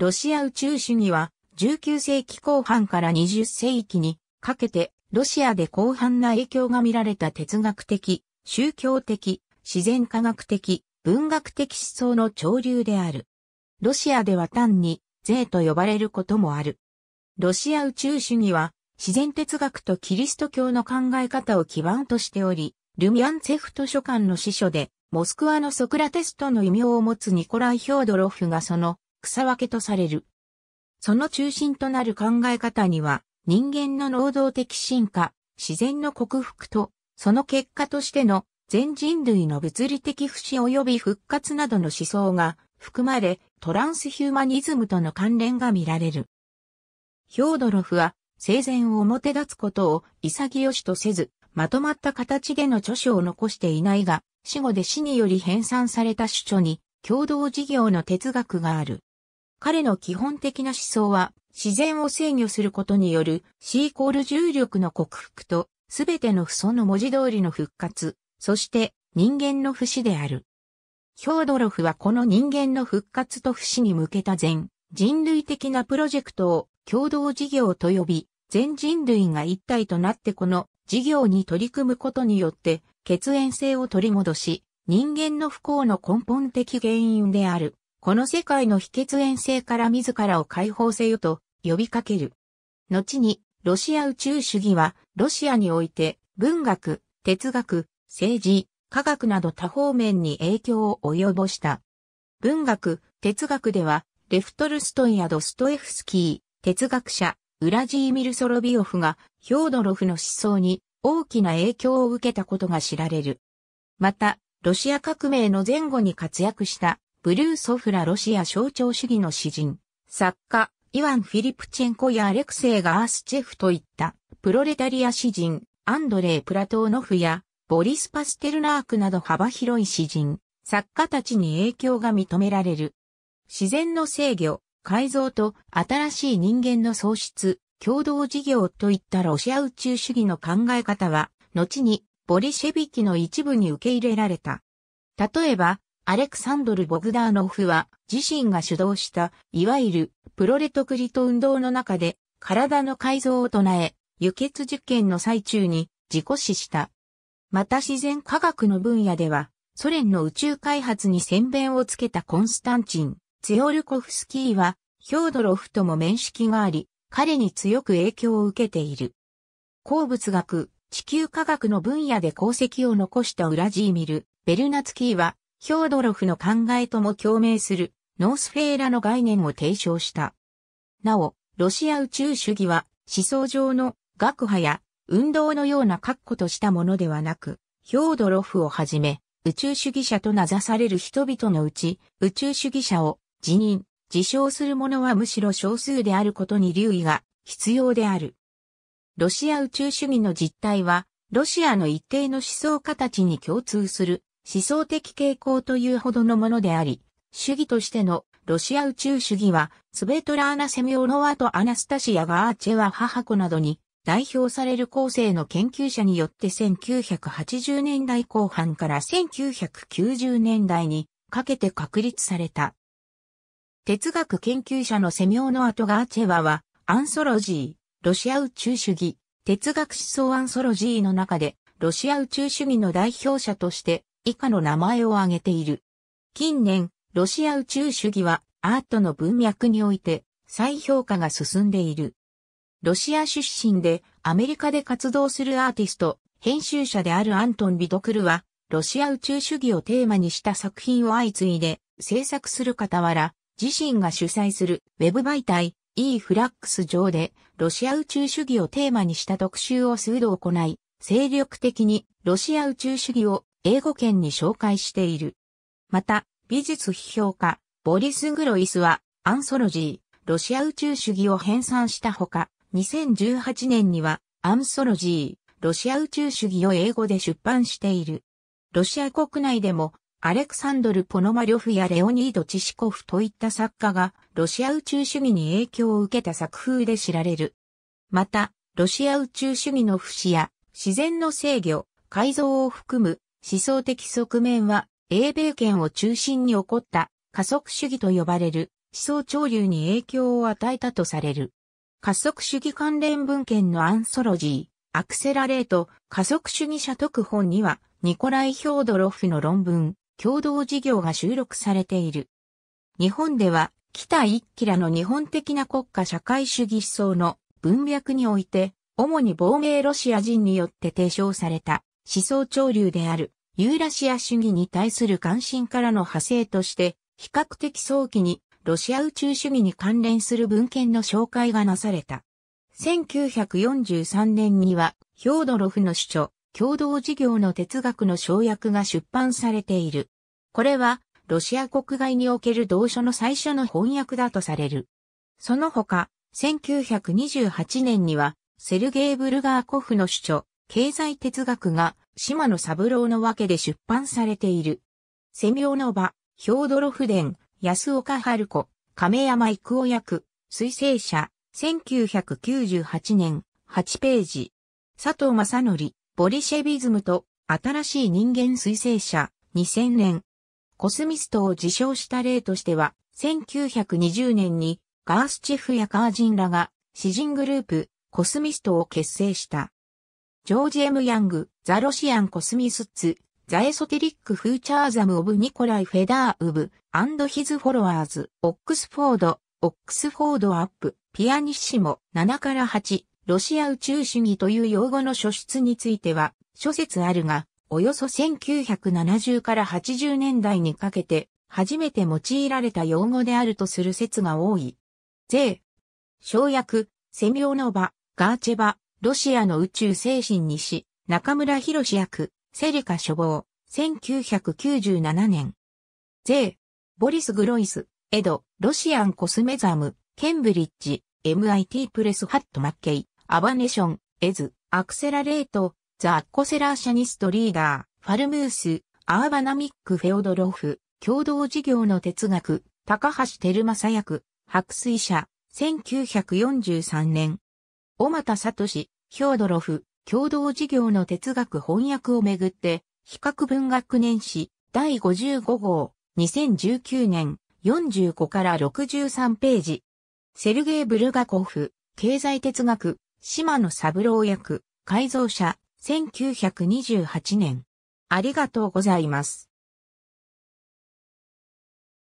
ロシア宇宙主義は19世紀後半から20世紀にかけてロシアで広範な影響が見られた哲学的、宗教的、自然科学的、文学的思想の潮流である。ロシアでは単に税と呼ばれることもある。ロシア宇宙主義は自然哲学とキリスト教の考え方を基盤としており、ルミアンツェフ図書館の司書で、モスクワのソクラテスとの異名を持つニコライ・ヒョードロフがその草分けとされる。その中心となる考え方には、人間の能動的進化、自然の克服と、その結果としての全人類の物理的不死及び復活などの思想が含まれ、トランスヒューマニズムとの関連が見られる。ヒョードロフは生前を表立つことを潔しとせず、まとまった形での著書を残していないが、死後で死により編纂された主著に、共同事業の哲学がある。彼の基本的な思想は、自然を制御することによる C イコール重力の克服と、すべての不祖の文字通りの復活、そして人間の不死である。ヒョードロフはこの人間の復活と不死に向けた全人類的なプロジェクトを共同事業と呼び、全人類が一体となってこの事業に取り組むことによって血縁性を取り戻し、人間の不幸の根本的原因であるこの世界の非血縁性から自らを解放せよと呼びかける。後に、ロシア宇宙主義は、ロシアにおいて、文学、哲学、政治、科学など多方面に影響を及ぼした。文学、哲学では、レフトルストンやドストエフスキー、哲学者、ウラジーミル・ソロビオフが、ヒョードロフの思想に大きな影響を受けたことが知られる。また、ロシア革命の前後に活躍したブルーソフラロシア象徴主義の詩人、作家、イワン・フィリプチェンコやアレクセイ・ガースチェフといった、プロレタリア詩人、アンドレイ・プラトーノフや、ボリス・パステルナークなど幅広い詩人、作家たちに影響が認められる。自然の制御、改造と新しい人間の創出、共同事業といったロシア宇宙主義の考え方は、後にボリシェビキの一部に受け入れられた。例えば、アレクサンドル・ボグダーノフは自身が主導した、いわゆるプロレトクリト運動の中で体の改造を唱え、輸血実験の最中に自己死した。また自然科学の分野では、ソ連の宇宙開発に先伝をつけたコンスタンチン、ツヨルコフスキーは、ヒョードロフとも面識があり、彼に強く影響を受けている。鉱物学、地球科学の分野で功績を残したウラジーミル、ベルナツキーは、ヒョードロフの考えとも共鳴するノースフェーラの概念を提唱した。なお、ロシア宇宙主義は思想上の学派や運動のような確固としたものではなく、ヒョードロフをはじめ、宇宙主義者と名指される人々のうち、宇宙主義者を辞任、自称する者はむしろ少数であることに留意が必要である。ロシア宇宙主義の実態は、ロシアの一定の思想形に共通する思想的傾向というほどのものであり、主義としてのロシア宇宙主義は、スベトラーナ・セミオノワとアナスタシア・ガーチェワ・ハハコなどに代表される後世の研究者によって1980年代後半から1990年代にかけて確立された。哲学研究者のセミオノアとガーチェワは、アンソロジー、ロシア宇宙主義、哲学思想アンソロジーの中で、ロシア宇宙主義の代表者として、以下の名前を挙げている。近年、ロシア宇宙主義はアートの文脈において再評価が進んでいる。ロシア出身でアメリカで活動するアーティスト、編集者であるアントン・ビドクルは、ロシア宇宙主義をテーマにした作品を相次いで制作する傍ら、自身が主催するウェブ媒体 e フラックス上でロシア宇宙主義をテーマにした特集を数度行い、精力的にロシア宇宙主義を英語圏に紹介している。また、美術批評家、ボリス・グロイスは、アンソロジー、ロシア宇宙主義を編纂したほか、2018年には、アンソロジー、ロシア宇宙主義を英語で出版している。ロシア国内でも、アレクサンドル・ポノマリョフやレオニード・チシコフといった作家が、ロシア宇宙主義に影響を受けた作風で知られる。また、ロシア宇宙主義の不死や、自然の制御、改造を含む思想的側面は、英米圏を中心に起こった加速主義と呼ばれる思想潮流に影響を与えたとされる。加速主義関連文献のアンソロジー、アクセラレート、加速主義者特本には、ニコライ・ヒョードロフの論文、共同事業が収録されている。日本では、北一キラの日本的な国家社会主義思想の文脈において、主に亡命ロシア人によって提唱された思想潮流であるユーラシア主義に対する関心からの派生として、比較的早期にロシア宇宙主義に関連する文献の紹介がなされた。1943年には、ヒョードロフの主張、共同事業の哲学の省略が出版されている。これは、ロシア国外における同書の最初の翻訳だとされる。その他、1928年には、セルゲイ・ブルガーコフの主張、経済哲学が島野三郎のわけで出版されている。セミオノバ、ヒョードロフデン、安岡春子、亀山育夫役、水星社、1998年、8ページ。佐藤正則、ボリシェビズムと新しい人間水星社、2000年。コスミストを自称した例としては、1920年にガースチェフやカージンらが詩人グループ、コスミストを結成した。ジョージ・エム・ヤング、ザ・ロシアン・コスミスッツ、ザ・エソテリック・フューチャーザム・オブ・ニコライ・フェダー・ウブ、アンド・ヒズ・フォロワーズ、オックスフォード、オックスフォード・アップ、ピアニッシモ、7から8、ロシア宇宙主義という用語の書出については、諸説あるが、およそ1970から80年代にかけて、初めて用いられた用語であるとする説が多い。税、省略、セミオノバ、ガーチェバ、ロシアの宇宙精神にし、中村博士役、セリカ処方、1997年。ゼー、ボリス・グロイス、エド、ロシアン・コスメザム、ケンブリッジ、MIT プレス・ハット・マッケイ、アバネション、エズ、アクセラレート、ザ・アッコセラーシャニストリーダー、ファルムース、アーバナミック・フェオドロフ、共同事業の哲学、高橋照正役、白水社、1943年。小又聡、ヒョードロフ、共同事業の哲学翻訳をめぐって、比較文学年史第55号、2019年、45から63ページ。セルゲイ・ブルガコフ、経済哲学、島野三郎役、改造者、1928年。ありがとうございます。